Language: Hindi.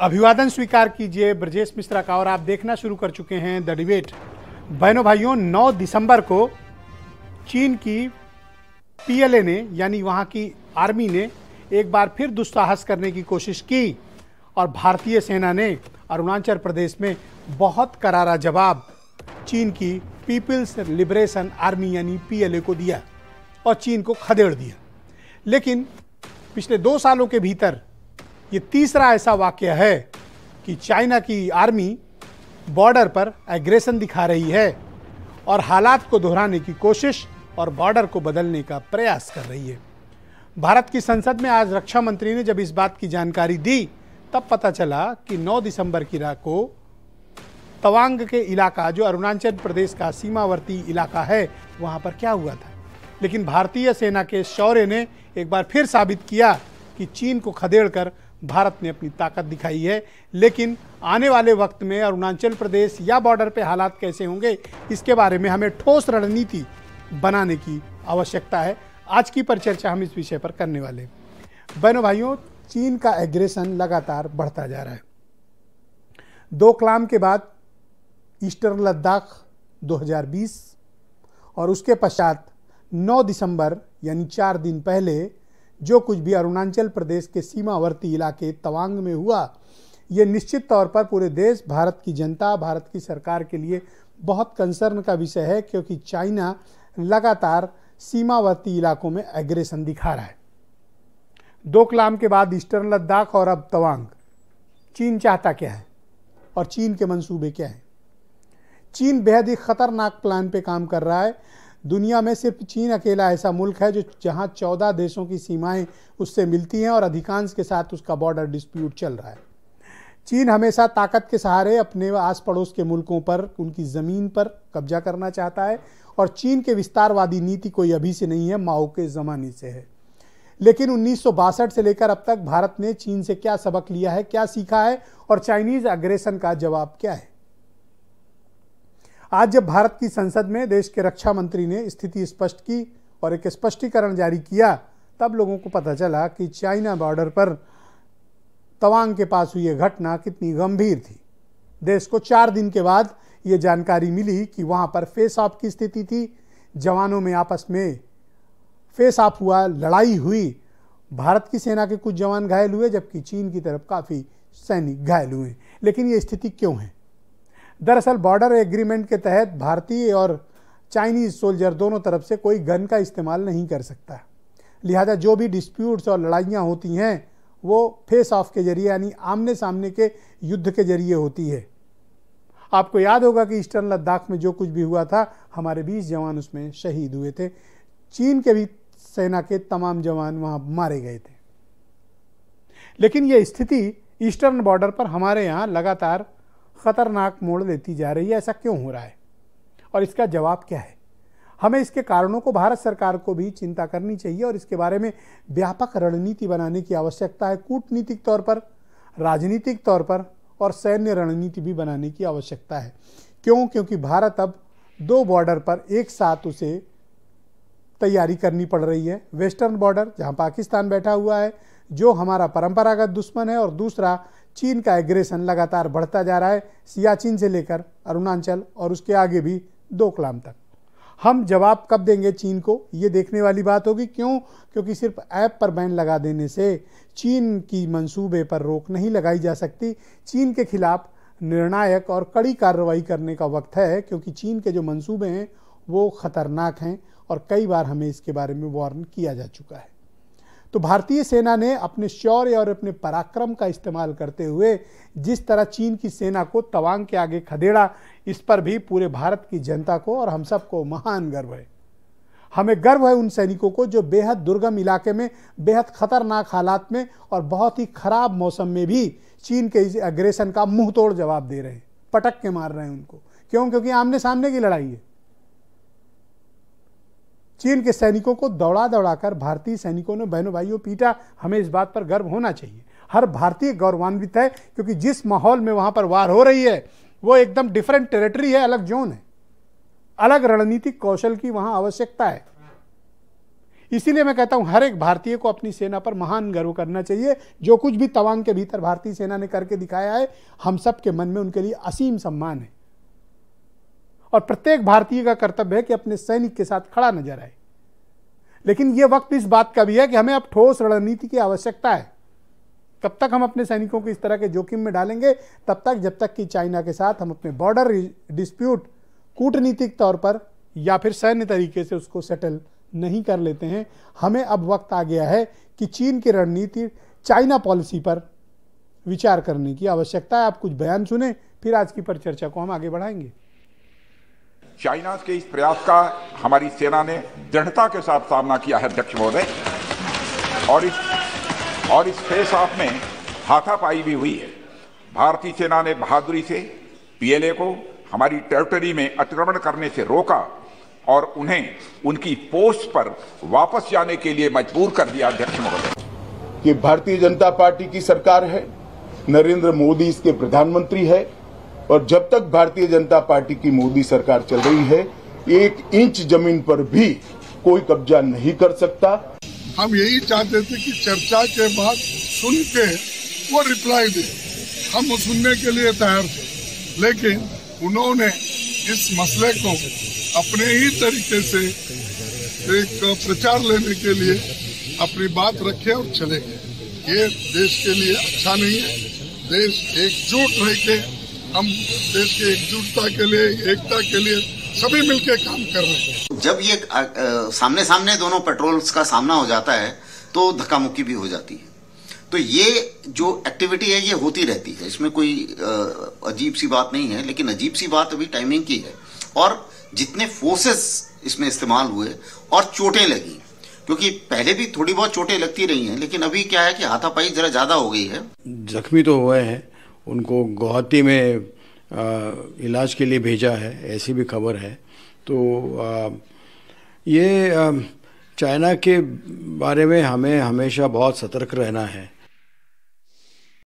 अभिवादन स्वीकार कीजिए ब्रजेश मिश्रा का और आप देखना शुरू कर चुके हैं द डिबेट बहनों भाइयों 9 दिसंबर को चीन की पीएलए ने यानी वहाँ की आर्मी ने एक बार फिर दुस्साहस करने की कोशिश की और भारतीय सेना ने अरुणाचल प्रदेश में बहुत करारा जवाब चीन की पीपल्स लिबरेशन आर्मी यानी पीएलए को दिया और चीन को खदेड़ दिया लेकिन पिछले दो सालों के भीतर ये तीसरा ऐसा वाक्य है कि चाइना की आर्मी बॉर्डर पर एग्रेशन दिखा रही है और हालात को दोहराने की कोशिश और बॉर्डर को बदलने का प्रयास कर रही है भारत की संसद में आज रक्षा मंत्री ने जब इस बात की जानकारी दी तब पता चला कि 9 दिसंबर की रात को तवांग के इलाका जो अरुणाचल प्रदेश का सीमावर्ती इलाका है वहाँ पर क्या हुआ था लेकिन भारतीय सेना के शौर्य ने एक बार फिर साबित किया कि चीन को खदेड़कर भारत ने अपनी ताकत दिखाई है लेकिन आने वाले वक्त में अरुणाचल प्रदेश या बॉर्डर पे हालात कैसे होंगे इसके बारे में हमें ठोस रणनीति बनाने की आवश्यकता है आज की परिचर्चा हम इस विषय पर करने वाले बहनों भाइयों चीन का एग्रेशन लगातार बढ़ता जा रहा है दो कलाम के बाद ईस्टर्न लद्दाख 2020 और उसके पश्चात 9 दिसंबर यानी चार दिन पहले जो कुछ भी अरुणाचल प्रदेश के सीमावर्ती इलाके तवांग में हुआ ये निश्चित तौर पर पूरे देश भारत की जनता भारत की सरकार के लिए बहुत कंसर्न का विषय है क्योंकि चाइना लगातार सीमावर्ती इलाकों में एग्रेशन दिखा रहा है कलाम के बाद ईस्टर्न लद्दाख और अब तवांग चीन चाहता क्या है और चीन के मंसूबे क्या हैं चीन बेहद ही ख़तरनाक प्लान पे काम कर रहा है दुनिया में सिर्फ चीन अकेला ऐसा मुल्क है जो जहां चौदह देशों की सीमाएं उससे मिलती हैं और अधिकांश के साथ उसका बॉर्डर डिस्प्यूट चल रहा है चीन हमेशा ताकत के सहारे अपने आस पड़ोस के मुल्कों पर उनकी ज़मीन पर कब्जा करना चाहता है और चीन के विस्तारवादी नीति कोई अभी से नहीं है माओ के ज़माने से है लेकिन उन्नीस से लेकर अब तक भारत ने चीन से क्या सबक लिया है क्या सीखा है और चाइनीज़ अग्रेशन का जवाब क्या है आज जब भारत की संसद में देश के रक्षा मंत्री ने स्थिति स्पष्ट की और एक स्पष्टीकरण जारी किया तब लोगों को पता चला कि चाइना बॉर्डर पर तवांग के पास हुई यह घटना कितनी गंभीर थी देश को चार दिन के बाद ये जानकारी मिली कि वहाँ पर फेस ऑफ की स्थिति थी जवानों में आपस में फेस ऑफ हुआ लड़ाई हुई भारत की सेना के कुछ जवान घायल हुए जबकि चीन की तरफ काफ़ी सैनिक घायल हुए लेकिन ये स्थिति क्यों है दरअसल बॉर्डर एग्रीमेंट के तहत भारतीय और चाइनीज़ सोल्जर दोनों तरफ से कोई गन का इस्तेमाल नहीं कर सकता लिहाजा जो भी डिस्प्यूट्स और लड़ाइयाँ होती हैं वो फेस ऑफ के जरिए यानी आमने सामने के युद्ध के जरिए होती है आपको याद होगा कि ईस्टर्न लद्दाख में जो कुछ भी हुआ था हमारे बीस जवान उसमें शहीद हुए थे चीन के भी सेना के तमाम जवान वहाँ मारे गए थे लेकिन यह स्थिति ईस्टर्न बॉर्डर पर हमारे यहाँ लगातार ख़तरनाक मोड़ लेती जा रही है ऐसा क्यों हो रहा है और इसका जवाब क्या है हमें इसके कारणों को भारत सरकार को भी चिंता करनी चाहिए और इसके बारे में व्यापक रणनीति बनाने की आवश्यकता है कूटनीतिक तौर पर राजनीतिक तौर पर और सैन्य रणनीति भी बनाने की आवश्यकता है क्यों क्योंकि भारत अब दो बॉर्डर पर एक साथ उसे तैयारी करनी पड़ रही है वेस्टर्न बॉर्डर जहां पाकिस्तान बैठा हुआ है जो हमारा परंपरागत दुश्मन है और दूसरा चीन का एग्रेशन लगातार बढ़ता जा रहा है सियाचिन से लेकर अरुणाचल और उसके आगे भी दोकलाम तक हम जवाब कब देंगे चीन को ये देखने वाली बात होगी क्यों क्योंकि सिर्फ ऐप पर बैन लगा देने से चीन की मंसूबे पर रोक नहीं लगाई जा सकती चीन के खिलाफ निर्णायक और कड़ी कार्रवाई करने का वक्त है क्योंकि चीन के जो मंसूबे हैं वो ख़तरनाक हैं और कई बार हमें इसके बारे में वार्न किया जा चुका है तो भारतीय सेना ने अपने शौर्य और अपने पराक्रम का इस्तेमाल करते हुए जिस तरह चीन की सेना को तवांग के आगे खदेड़ा इस पर भी पूरे भारत की जनता को और हम सबको महान गर्व है हमें गर्व है उन सैनिकों को जो बेहद दुर्गम इलाके में बेहद खतरनाक हालात में और बहुत ही खराब मौसम में भी चीन के इस अग्रेशन का मुंह तोड़ जवाब दे रहे हैं पटक के मार रहे हैं उनको क्यों क्योंकि आमने सामने की लड़ाई है चीन के सैनिकों को दौड़ा दौड़ाकर भारतीय सैनिकों ने बहनों भाइयों पीटा हमें इस बात पर गर्व होना चाहिए हर भारतीय गौरवान्वित है क्योंकि जिस माहौल में वहाँ पर वार हो रही है वो एकदम डिफरेंट टेरिटरी है अलग जोन है अलग रणनीतिक कौशल की वहां आवश्यकता है इसीलिए मैं कहता हूँ हर एक भारतीय को अपनी सेना पर महान गर्व करना चाहिए जो कुछ भी तवांग के भीतर भारतीय सेना ने करके दिखाया है हम सब के मन में उनके लिए असीम सम्मान है और प्रत्येक भारतीय का कर्तव्य है कि अपने सैनिक के साथ खड़ा नजर आए लेकिन यह वक्त इस बात का भी है कि हमें अब ठोस रणनीति की आवश्यकता है कब तक हम अपने सैनिकों को इस तरह के जोखिम में डालेंगे तब तक जब तक कि चाइना के साथ हम अपने बॉर्डर डिस्प्यूट कूटनीतिक तौर पर या फिर सैन्य तरीके से उसको सेटल नहीं कर लेते हैं हमें अब वक्त आ गया है कि चीन की रणनीति चाइना पॉलिसी पर विचार करने की आवश्यकता है आप कुछ बयान सुने फिर आज की परिचर्चा को हम आगे बढ़ाएंगे चाइना के इस प्रयास का हमारी सेना ने दृढ़ता के साथ सामना किया है अध्यक्ष महोदय और इस और इस फेस ऑफ में हाथापाई भी हुई है भारतीय सेना ने बहादुरी से पीएलए को हमारी टेरिटरी में अतिक्रमण करने से रोका और उन्हें उनकी पोस्ट पर वापस जाने के लिए मजबूर कर दिया अध्यक्ष महोदय ये भारतीय जनता पार्टी की सरकार है नरेंद्र मोदी इसके प्रधानमंत्री है और जब तक भारतीय जनता पार्टी की मोदी सरकार चल रही है एक इंच जमीन पर भी कोई कब्जा नहीं कर सकता हम यही चाहते थे कि चर्चा के बाद सुन के वो रिप्लाई दे हम सुनने के लिए तैयार थे लेकिन उन्होंने इस मसले को अपने ही तरीके से एक प्रचार लेने के लिए अपनी बात रखे और चले गए ये देश के लिए अच्छा नहीं है देश एकजुट रह के हम देश के एकजुटता के लिए एकता के लिए सभी मिलकर काम कर रहे हैं जब ये आ, आ, सामने सामने दोनों पेट्रोल्स का सामना हो जाता है तो धक्का मुक्की भी हो जाती है तो ये जो एक्टिविटी है ये होती रहती है इसमें कोई अजीब सी बात नहीं है लेकिन अजीब सी बात अभी टाइमिंग की है और जितने फोर्सेस इसमें इस्तेमाल हुए और चोटें लगी क्योंकि पहले भी थोड़ी बहुत चोटें लगती रही हैं लेकिन अभी क्या है कि हाथापाई जरा ज्यादा हो गई है जख्मी तो हुए हैं उनको गुवाहाटी में आ, इलाज के लिए भेजा है ऐसी भी खबर है तो आ, ये आ, चाइना के बारे में हमें हमेशा बहुत सतर्क रहना है